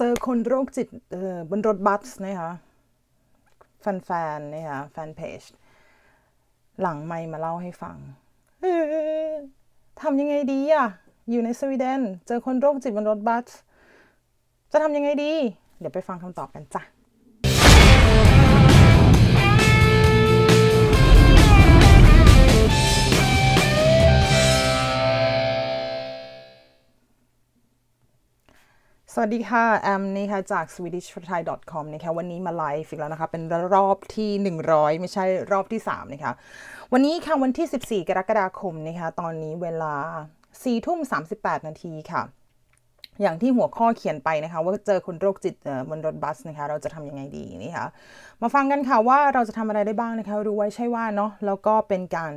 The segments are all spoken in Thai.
เจอคนโรคจิตบนรถบัสนะคะแฟนๆนะคะแฟนเพจ หลังไม่มาเล่าให้ฟังทำยังไงดีอะอยู่ในสวีเดนเจอคนโรคจิตบนรถบัสจะทำยังไงดี เดี๋ยวไปฟังคำตอบกันจ้ะสวัสดีค่ะ แอมนี่ค่ะ จาก swedishthai.com นะคะวันนี้มาไลฟ์อีกแล้วนะคะ เป็นรอบที่ 100 ไม่ใช่รอบที่ 3 นะคะ วันนี้ค่ะ วันที่ 14 กรกฎาคมนะคะ ตอนนี้เวลา4ทุ่ม 38 นาทีค่ะ อย่างที่หัวข้อเขียนไปนะคะ ว่าเจอคนโรคจิตบนรถบัสนะคะ เราจะทำยังไงดีนี่ค่ะ มาฟังกันค่ะว่าเราจะทำอะไรได้บ้างนะคะ รู้ไว้ใช่ว่าเนาะแล้วก็เป็นการ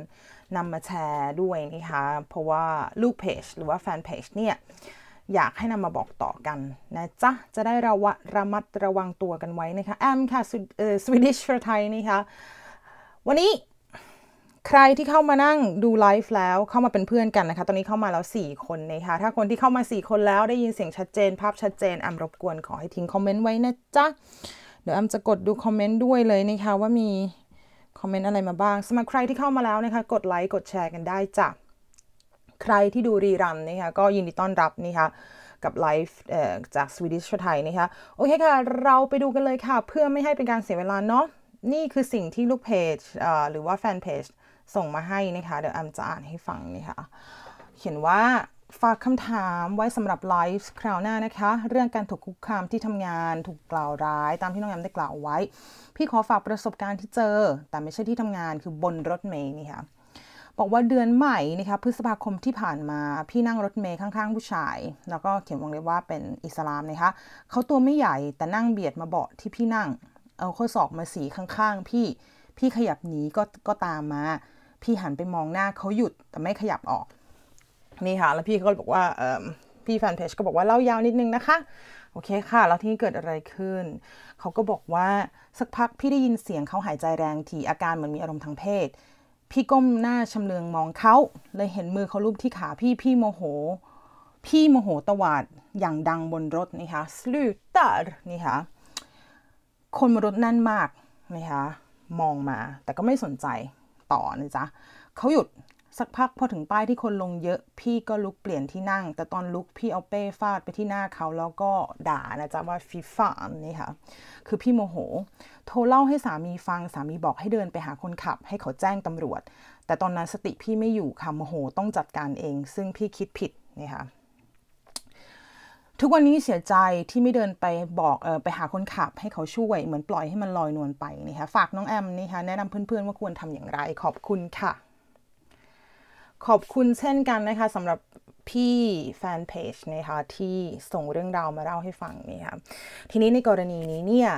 นำมาแชร์ด้วยนะคะเพราะว่าลูกเพจหรือว่าแฟนเพจเนี่ยอยากให้นำมาบอกต่อกันนะจ๊ะ จะได้ระวะระมัดระวังตัวกันไว้นะคะแอมค่ะสวีดิชไทยนะคะวันนี้ใครที่เข้ามานั่งดูไลฟ์แล้วเข้ามาเป็นเพื่อนกันนะคะ ตอนนี้เข้ามาแล้ว 4 คนนะคะถ้าคนที่เข้ามา 4 คนแล้วได้ยินเสียงชัดเจน ภาพชัดเจนแอมรบกวนขอให้ทิ้งคอมเมนต์ไว้นะจ๊ะ เดี๋ยวแอมจะกดดูคอมเมนต์ด้วยเลยนะคะว่ามีคอมเมนต์อะไรมาบ้างสำหรับใครที่เข้ามาแล้วนะคะ กดไลค์กดแชร์กันได้จ้ะใครที่ดูรีรันนะคะก็ยินดีต้อนรับนะคะกับไลฟ์จากสวีดิชไทยนะคะโอเคค่ะเราไปดูกันเลยค่ะ เพื่อไม่ให้เป็นการเสียเวลาเนาะนี่คือสิ่งที่ลูกเพจหรือว่าแฟนเพจส่งมาให้นะคะเดี๋ยวแอมจะอ่านให้ฟังนะคะเขียนว่าฝากคำถามไว้สำหรับไลฟ์คราวหน้านะคะ เรื่องการถูกคุกคามที่ทำงานถูกกล่าวร้าย ตามที่น้องแอมได้กล่าวไว้ พี่ขอฝากประสบการณ์ที่เจอ แต่ไม่ใช่ที่ทำงานคือบนรถเมล์นี่ค่ะบอกว่าเดือนใหม่นะคะพฤษภาคมที่ผ่านมา พี่นั่งรถเมย์ข้างๆ ผู้ชายแล้วก็เขียนวงเล็บว่าเป็นอิสลามนะคะเขาตัวไม่ใหญ่แต่นั่งเบียดมาเบาะที่พี่นั่งเอาข้อศอกมาสีข้าง ๆ พี่พี่ขยับหนีก็ก็ตามมา พี่หันไปมองหน้าเขาหยุดแต่ไม่ขยับออกนี่ค่ะแล้วพี่ก็บอกว่าเออพี่แฟนเพจก็บอกว่าเล่ายาวนิดนึงนะคะโอเคค่ะ แล้วที่นี่เกิดอะไรขึ้นเขาก็บอกว่าสักพักพี่ได้ยินเสียงเขาหายใจแรงทีอาการเหมือนมีอารมณ์ทางเพศพี่ก้มหน้าชำเลืองมองเขาเลยเห็นมือเขาลูบที่ขาพี่พี่โมโห พี่โมโหตวาดอย่างดังบนรถนะคะสลูตาร์ นี่ค่ะคนบนรถแน่นมากนะคะมองมาแต่ก็ไม่สนใจต่อนะจ๊ะเขาหยุดสักพักพอถึงป้ายที่คนลงเยอะพี่ก็ลุกเปลี่ยนที่นั่ง แต่ตอนลุกพี่เอาเป้ฟาดไปที่หน้าเขาแล้วก็ด่านะจ๊ะว่าฟีฟ่านนี่ค่ะคือพี่โมโห โทรเล่าให้สามีฟังสามีบอกให้เดินไปหาคนขับ ให้เขาแจ้งตำรวจ แต่ตอนนั้นสติพี่ไม่อยู่ค่ะโมโหต้องจัดการเอง ซึ่งพี่คิดผิดนี่ค่ะทุกวันนี้เสียใจที่ไม่เดินไปบอกออไปหาคนขับให้เขาช่วย เหมือนปล่อยให้มันลอยนวลไปนี่ค่ะฝากน้องแอมนี่ค่ะแนะนำเพื่อนๆว่าควรทำอย่างไรขอบคุณค่ะขอบคุณเช่นกันนะคะสำหรับพี่แฟนเพจนะคะที่ส่งเรื่องราวมาเล่าให้ฟังนี่ค่ะทีนี้ในกรณีนี้เนี่ย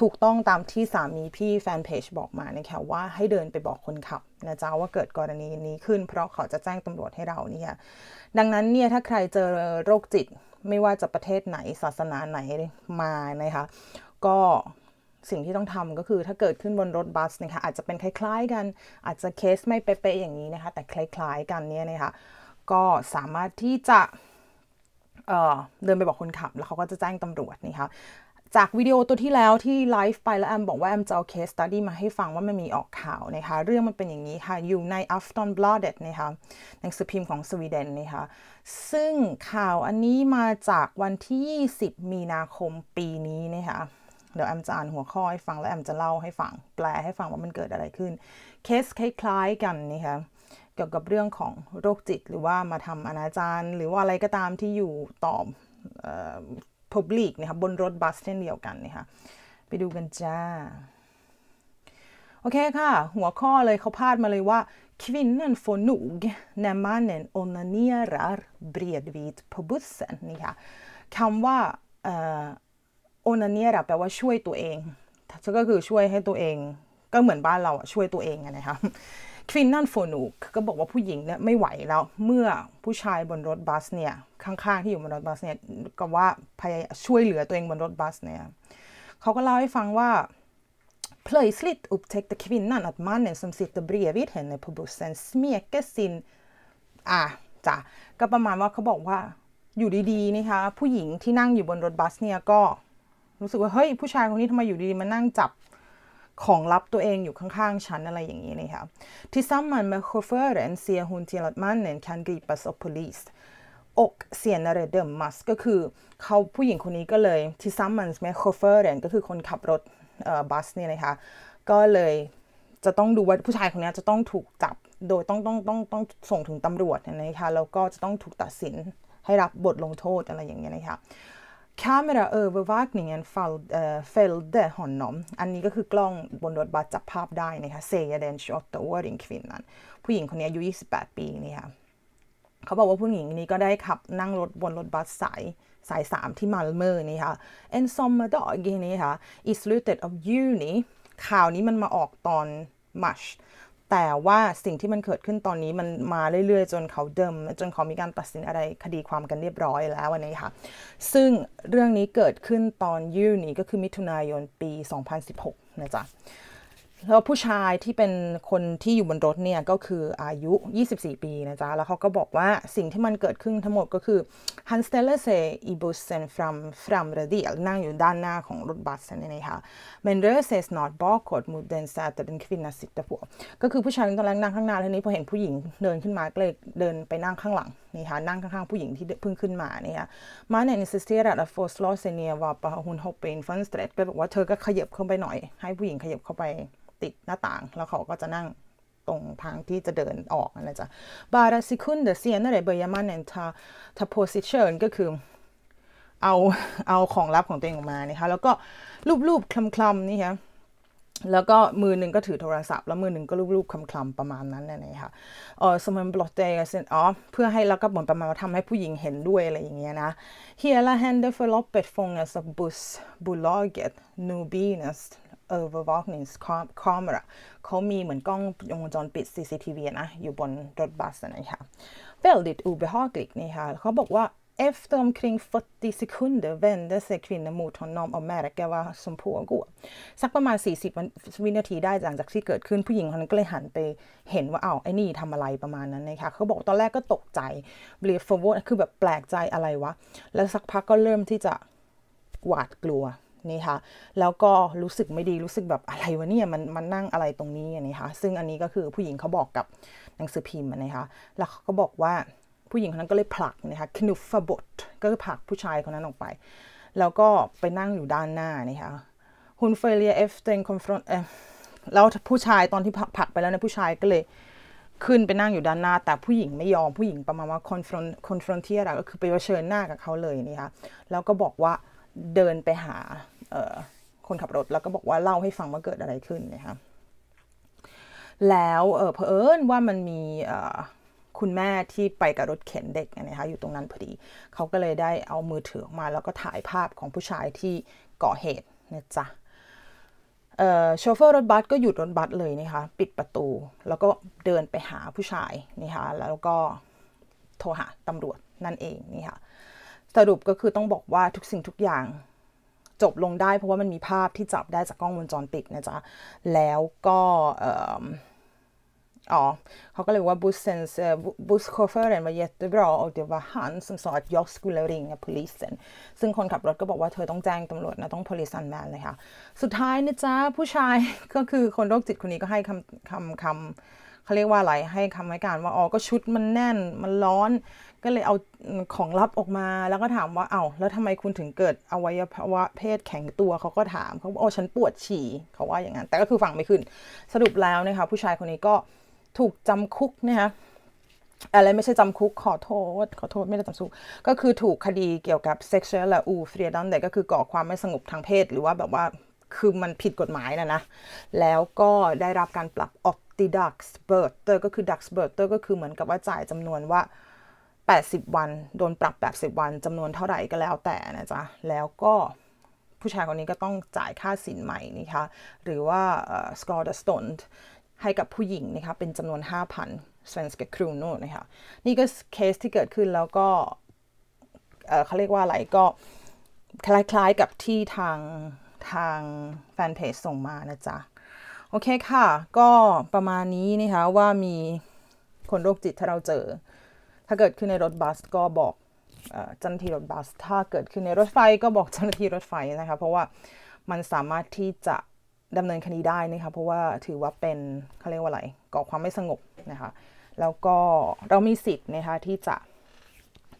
ถูกต้องตามที่สามีพี่แฟนเพจบอกมานะคะว่าให้เดินไปบอกคนขับนะจ๊ะว่าเกิดกรณีนี้ขึ้นเพราะเขาจะแจ้งตำรวจให้เราเนี่ยดังนั้นเนี่ยถ้าใครเจอโรคจิตไม่ว่าจะประเทศไหนศาสนาไหนมานะคะก็สิ่งที่ต้องทำก็คือถ้าเกิดขึ้นบนรถบัสนะคะอาจจะเป็นคล้ายๆ กันอาจจะเคสไม่เป๊ะๆอย่างนี้นะคะแต่คล้ายๆกันเนี่ยนะคะก็สามารถที่จะเเดินไปบอกคนขับ แล้วเขาก็จะแจ้งตำรวจนะคะจากวิดีโอตัวที่แล้วที่ไลฟ์ไป แล้วแอมบอกว่าแอมจะเอาเคสตัดดี้มาให้ฟังว่ามันมีออกข่าวนะคะเรื่องมันเป็นอย่างนี้ค่ะอยู่ในอฟตันบลอดเดดนะคะหนังสือพิมพ์ของสวีเดนนะคะซึ่งข่าวอันนี้มาจากวันที่20มีนาคมปีนี้นะคะเดี๋ยวแอมจะอ่านหัวข้อให้ฟัง แล้วแอมจะเล่าให้ฟัง แปลให้ฟังว่ามันเกิดอะไรขึ้นเคสคล้ายๆกันนี่ค่ะเกี่ยวกับเรื่องของโรคจิตหรือว่ามาทำอนาจารหรือว่าอะไรก็ตามที่อยู่ต่อพับลิกนะคะบนรถบัสเช่นเดียวกันนะคะไปดูกันจ้าโอเคค่ะหัวข้อเลยเขาพาดมาเลยว่า kvinnan får nog när mannen onanerar bredvid på bussen นี่ค่ะคำว่าโอนันเนียแปลว่าช่วยตัวเองก็คือช่วยให้ตัวเอง ก็เหมือนบ้านเราช่วยตัวเองนะครับควินนันโฟนูกก็บอกว่าผู้หญิงเนี่ยไม่ไหวแล้ว เมื่อผู้ชายบนรถบัสเนี่ยข้างๆที่อยู่บนรถบัสเนี่ยก็ว่าพยายามช่วยเหลือตัวเองบนรถบัสเนี่ยเขาก็เล่าให้ฟังว่า p l ล t s l i g t u p t ä c k t e kvinnan a t mannen som sitter bredvid henne på bussen s m e k e sin อ่ะจ้ะก็ประมาณว่าเขาบอกว่า อยู่ดีๆนะคะผู้หญิงที่นั่งอยู่บนรถบัสเนี่ยก็รู้สึกว่าเฮ้ยผู้ชายคนนี้ทำไมอยู่ดีๆมานั่งจับของลับตัวเองอยู่ข้างๆฉันอะไรอย่างนี้นะคะที่ซ้ำมันมา med c เร u f f ö เ e ีย e ุ hon t i l ์มันเน n n e n kan g r ส p อ s av p อกเสียนเรเดมมัสก็คือเขาผู้หญิงคนนี้ก็เลยที่ซ้ำมันมา med ฟอร์เรนก็คือคนขับรถเออ่บัสเนี่ยนะคะก็เลยจะต้องดูว่าผู้ชายคนนี้จะต้องถูกจับโดยต้องต้องต้องต้องส่งถึงตำรวจนะคะแล้วก็จะต้องถูกตัดสินให้รับบทลงโทษอะไรอย่างเงี้ยนะคะ Kameraövervakningen fall, äh, fällde honom. อันนี้ก็คือกล้องบนรถบัสจับภาพได้นะคะเซยเดน 28-åring kvinnan ผู้หญิงคนนี้อายุ28 ปีนี่ค่ะเขาบอกว่าผู้หญิงนี้ก็ได้ขับนั่งรถบนรถบัสสายสายมที่มาลเมอร์นี่ค่ะ En sommardag นี่ค่ะ i slutet av juni ข่าวนี้มันมาออกตอน mars แต่ว่าสิ่งที่มันเกิดขึ้นตอนนี้มันมาเรื่อยๆจนเขาเดิม จนเขามีการตัดสินอะไรคดีความกันเรียบร้อยแล้ววันนี้ค่ะ ซึ่งเรื่องนี้เกิดขึ้นตอนยูนี้ก็คือมิถุนายนปี 2016 นะจ๊ะแล้วผู้ชายที่เป็นคนที่อยู่บนรถเนี่ยก็คืออายุ 24 ปีนะจ๊ะ แล้วเขาก็บอกว่าสิ่งที่มันเกิดขึ้นทั้งหมดก็คือ Han ställer s e g i bussen fram framre d i l นั่งอยู่ด้านหน้าของรถบัสนี่นะคะ Men r ö s e g snart bakåt mot den sätet en kvinna sitter på ก็คือผู้ชายตอนแรกนั่งข้างหน้าทีนี้พอเห็นผู้หญิงเดินขึ้นมาก็เลย เดินไปนั่งข้างหลังนี่ค่ะนั่งข้างๆผู้หญิงที่เพิ่งขึ้นมาเนี่ค่ะเนนิสเต n s i s อะโฟสลอ t få เ l å s i าป e r ุน r p å h o นฟันสเตร n f ö ก็บอกว่าเธอก็ขยับเข้าไปหน่อยให้ผู้หญิงขยับเข้าไปติดหน้าต่างแล้วเขาก็จะนั่งตรงทางที่จะเดินออกนั่นแหละจ้ะบาราซิคุนเดเซียนอะไรเบยามันแนทาทาโพซิเชนก็คือเอาเอาของลับของตัวเองออกมานะคะแล้วก็รูปๆคลำๆนี่ค่ะแล้วก็มือหนึ่งก็ถือโทรศัพท์แล้วมือหนึ่งก็รูปๆคลำๆประมาณนั้นนงค่ะเออสมัิบล็อกเจอเซนอ๋อเพื่อให้แล้วก็เหมือนประมาณว่าทำให้ผู้หญิงเห็นด้วยอะไรอย่างเงี้ยนะเฮียละแฮนเดอร์ฟล p ปเปตฟงเ s สบุสบุลอเกตนูบีเนสเอ v e r v l o g g i n g camera เขามีเหมือนกล้องวงจรปิด CCTV นะ อยู่บนรถบัสนะคะ Väldigt obehagligt นี่ค่ะเขาบอกว่า Efter omkring 40 sekunder vände sig kvinnan mot honom och märkte vad som pågår. สักประมาณ 40 วินาที ได้หลังจากที่เกิดขึ้นผู้หญิงคนนั้นก็เลยหันไปเห็นว่าอ้าวไอ้นี่ทำอะไรประมาณนั้นนะคะ เขาบอกตอนแรกก็ตกใจเบลีฟเวอร์คือแบบแปลกใจอะไรวะ แล้วสักพักก็เริ่มที่จะหวาดกลัวนี่ค่ะ แล้วก็รู้สึกไม่ดีรู้สึกแบบอะไรวะเนี่ย มันมันนั่งอะไรตรงนี้นี่ค่ะ ซึ่งอันนี้ก็คือผู้หญิงเขาบอกกับหนังสือพิมพ์นะคะ แล้วเขาก็บอกว่าผู้หญิงคนนั้นก็เลยผลักนะคะคนุฟบทก็คือผลักผู้ชายคนนั้นออกไป แล้วก็ไปนั่งอยู่ด้านหน้านี่ค่ะฮุนเฟเลียเอฟเตนคอนฟรอนเอแล้วผู้ชายตอนที่ผลักไปแล้วเนี่ยผู้ชายก็เลยขึ้นไปนั่งอยู่ด้านหน้า แต่ผู้หญิงไม่ยอมผู้หญิงประมาณว่าคอนฟรอนคอนฟรอนเทียร์ก็คือไปเผชิญหน้ากับเขาเลยนี่ค่ะแล้วก็บอกว่าเดินไปหาคนขับรถแล้วก็บอกว่าเล่าให้ฟังว่าเกิดอะไรขึ้นนะคะ แล้วเออเผอิญว่ามันมีคุณแม่ที่ไปกับรถเข็นเด็กนะคะอยู่ตรงนั้นพอดีเขาก็เลยได้เอามือถือออกมาแล้วก็ถ่ายภาพของผู้ชายที่ก่อเหตุนะจ๊ะโชเฟอร์รถบัสก็หยุดรถบัสเลยนะคะปิดประตูแล้วก็เดินไปหาผู้ชายนะคะแล้วก็โทรหาตำรวจนั่นเองนี่ค่ะสรุปก็คือต้องบอกว่าทุกสิ่งทุกอย่างจบลงได้เพราะว่ามันมีภาพที่จับได้จากกล้องวงจรปิดนะจ๊ะ แล้วก็อ๋อ เขาก็เลยว่าบุสเซนส์บุสโคเฟอร์เรนมาเยตเบรอเดวาฮันสมสอดยอกสก sa att jag skulle r i n g ซึ่งคนขับรถก็บอกว่าเธอต้องแจ้งตำรวจนะต้องพ o l i c e นม m เลยค่ะ สุดท้ายนะจ๊ะ ผู้ชายก็คือคนโรคจิตคนนี้ก็ให้คำคำคำเขาเรียกว่าอะไร ให้คำให้การว่าอ๋อก็ชุดมันแน่นมันร้อนก็เลยเอาของลับออกมา แล้วก็ถามว่าเอา้า แล้วทำไมคุณถึงเกิดอวัยวะเพศแข็งตัว เขาก็ถามเขาบอกโอ้ ฉันปวดฉี่เขาว่าอย่างนั้น แต่ก็คือฟังไม่ขึ้น สรุปแล้วนะคะ ผู้ชายคนนี้ก็ถูกจำคุกนะคะ อะไรไม่ใช่จำคุก ขอโทษ ขอโทษ ไม่ได้จำคุก ก็คือถูกคดีเกี่ยวกับ sexual และ u freedom แต่ก็คือก่อความไม่สงบทางเพศ หรือว่าแบบว่า คือมันผิดกฎหมายนะนะ แล้วก็ได้รับการปรับ o p t บ d u ์ b เ r t e r ก็คือ d u ์ b เ r t e r ก็คือเหมือนกับว่าจ่ายจำนวนว่า80วัน โดนปรับ 80 วันจำนวนเท่าไหร่ก็แล้วแต่นะจ๊ะ แล้วก็ผู้ชายคนนี้ก็ต้องจ่ายค่าสินใหม่นะคะหรือว่า s c o r e the stone ให้กับผู้หญิงนะคะเป็นจำนวน 5,000 svenska kronor นะคะนี่ก็เคสที่เกิดขึ้นแล้วก็เขาเรียกว่าอะไรก็คล้ายๆกับที่ทางทางแฟนเพจส่งมานะจ๊ะ โอเคค่ะ ก็ประมาณนี้นะคะว่ามีคนโรคจิตถ้าเราเจอถ้าเกิดขึ้นในรถบัสก็บอกเจ้าหน้าที่รถบัส ถ้าเกิดขึ้นในรถไฟก็บอกเจ้าหน้าที่รถไฟนะคะ เพราะว่ามันสามารถที่จะดำเนินคดีได้นะคะ เพราะว่าถือว่าเป็นเขาเรียกว่าอะไรก่อความไม่สงบนะคะ แล้วก็เรามีสิทธิ์นะคะ ที่จะ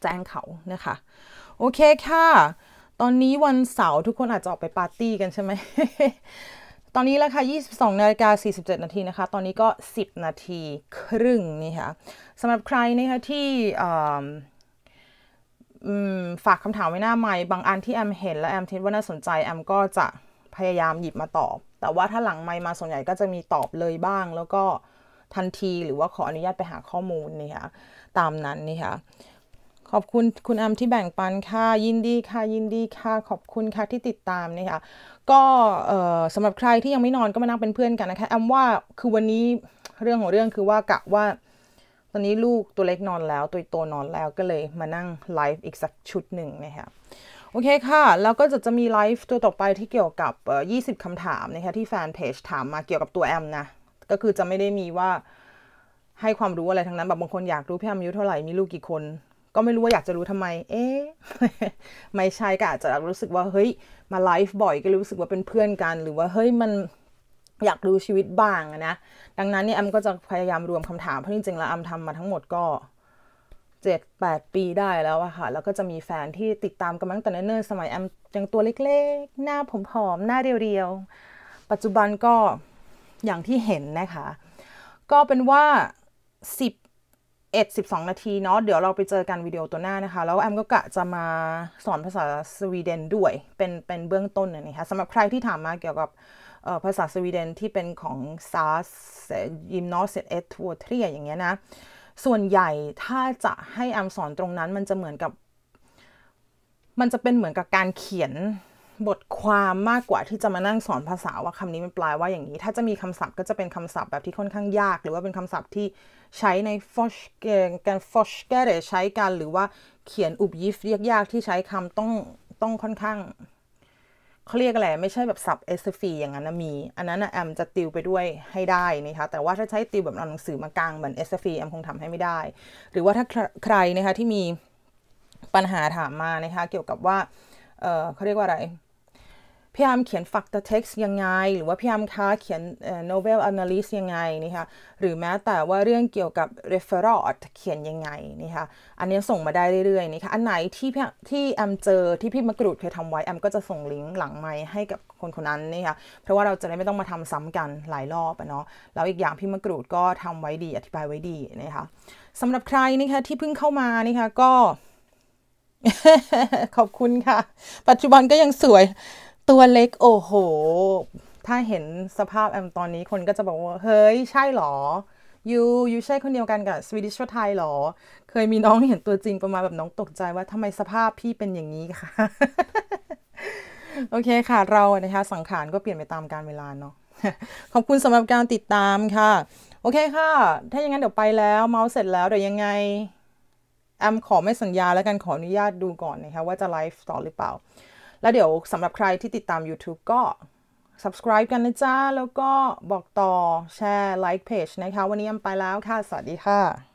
แจ้งเขานะคะ โอเคค่ะ ตอนนี้วันเสาร์ทุกคนอาจจะออกไปปาร์ตี้กันใช่ไหมตอนนี้ราคา22นาฬิกา47นาทีนะคะ ตอนนี้ก็ 10 นาทีครึ่งนี่ค่ะสำหรับใครนะคะที่ฝากคำถามไว้หน้าใหม่ บางอันที่แอมเห็นและแอมคิดว่าน่าสนใจ แอมก็จะพยายามหยิบมาตอบ แต่ว่าถ้าหลังไม่มาส่วนใหญ่ก็จะมีตอบเลยบ้าง แล้วก็ทันทีหรือว่าขออนุญาตไปหาข้อมูลนี่ค่ะตามนั้นนี่ค่ะขอบคุณ คุณแอมที่แบ่งปันค่ะยินดีค่ะยินดีค่ะขอบคุณค่ะที่ติดตามนี่ค่ะก็สำหรับใครที่ยังไม่นอนก็มานั่งเป็นเพื่อนกันนะคะแอมว่าคือวันนี้เรื่องของเรื่องคือว่ากะว่าตอนนี้ลูกตัวเล็กนอนแล้วตัวโตนอนแล้วก็เลยมานั่งไลฟ์อีกสักชุดหนึ่งนะคะโอเคค่ะ แล้วก็จะจะมีไลฟ์ตัวต่อไปที่เกี่ยวกับ 20 คำถามนะคะที่แฟนเพจถามมาเกี่ยวกับตัวแอมนะก็คือจะไม่ได้มีว่าให้ความรู้อะไรทั้งนั้นแบบบางคนอยากรู้พี่แอมอายุเท่าไหร่มีลูกกี่คนก็ไม่รู้ว่าอยากจะรู้ทำไม เอ๊ะ ไม่ใช่ก็อาจจะรู้สึกว่าเฮ้ย มาไลฟ์บ่อยก็รู้สึกว่าเป็นเพื่อนกัน หรือว่าเฮ้ย มันอยากดูชีวิตบ้างนะ ดังนั้นเนี่ยแอมก็จะพยายามรวมคำถาม เพราะจริงๆแล้วแอมทำมาทั้งหมดก็เจ็ดแปดปีได้แล้วอะค่ะ แล้วก็จะมีแฟนที่ติดตามกันมาตั้งแต่เนิ่นๆสมัย แอมยังตัวเล็ก ๆ หน้าผมผอมหน้าเรียวๆ ปัจจุบันก็อย่างที่เห็นนะคะก็เป็นว่าสิบ11 2 นาทีเนาะ เดี๋ยวเราไปเจอกันวิดีโอตัวหน้านะคะ แล้วแอมก็กะจะมาสอนภาษาสวีเดนด้วย เป็นเป็นเบื้องต้นนะคะสำหรับใครที่ถามมาเกี่ยวกับภาษาสวีเดนที่เป็นของซาสยิมนอสเอททัวเทียอย่างเงี้ยนะ ส่วนใหญ่ถ้าจะให้แอมสอนตรงนั้นมันจะเหมือนกับ มันจะเป็นเหมือนกับการเขียนบทความมากกว่าที่จะมานั่งสอนภาษาว่าคำนี้มันแปลว่าอย่างนี้ ถ้าจะมีคำศัพท์ก็จะเป็นคำศัพท์แบบที่ค่อนข้างยาก หรือว่าเป็นคำศัพท์ที่ใช้ในฟอชการฟอชแกเรใช้กันหรือว่าเขียนอุบยิฟเรียกยากที่ใช้คำต้องต้องค่อนข้างเขาเรียกอะไรไม่ใช่แบบศัพท์เอสฟีอย่างนั้นนะมี อันนั้นนะแอมจะติวไปด้วยให้ได้นะคะแต่ว่าถ้าใช้ติวแบบอาหนังสือมากลางเหมือนเอสฟีแอมคงทำให้ไม่ได้ หรือว่าถ้าใครนะคะที่มีปัญหาถามมานะคะเกี่ยวกับว่าเออเขาเรียกว่าอะไร พยายามเขียนฟักต์เท็กซ์ยังไง หรือว่าพี่อามคาเขียนโนเวลแอนาลิสยังไงนี่ค่ะหรือแม้แต่ว่าเรื่องเกี่ยวกับเรฟเฟอร์เขียนยังไงนี่ค่ะอันนี้ส่งมาได้เรื่อยๆนี่ค่ะ อันไหนที่พี่ที่แอมเจอที่พี่มากรูดเคยทำไว้ แอมก็จะส่งลิงก์หลังไม้ให้กับคนคนนั้นนี่ค่ะเพราะว่าเราจะได้ไม่ต้องมาทำซ้ำกันหลายรอบเนาะ แล้วอีกอย่างพี่มากรูดก็ทำไว้ดี อธิบายไว้ดีนะคะสำหรับใครนี่ค่ะที่เพิ่งเข้ามานี่ค่ะก็ขอบคุณค่ะ ปัจจุบันก็ยังสวย ตัวเล็กโอ้โห ถ้าเห็นสภาพแอมตอนนี้คนก็จะบอกว่า เฮ้ยใช่หรอยูยูใช่คนเดียวกันกับสวีดิชไทยหรอ เคยมีน้องเห็นตัวจริงประมาณแบบน้องตกใจว่าทำไมสภาพพี่เป็นอย่างนี้ค่ะ โอเคค่ะ เรานะคะสังขารก็เปลี่ยนไปตามการเวลาเนาะขอบคุณสำหรับการติดตามค่ะ โอเคค่ะ ถ้าอย่างนั้นเดี๋ยวไปแล้ว เมาส์เสร็จแล้วเดี๋ยวยังไงแอมขอไม่สัญญาแล้วกันขออนุญาตดูก่อนนะคะว่าจะไลฟ์ต่อหรือเปล่า แล้วเดี๋ยวสำหรับใครที่ติดตาม YouTube ก็ subscribe กันนะจ้าแล้วก็บอกต่อแชร์ไลค์เพจนะคะวันนี้แอมไปแล้วค่ะ สวัสดีค่ะ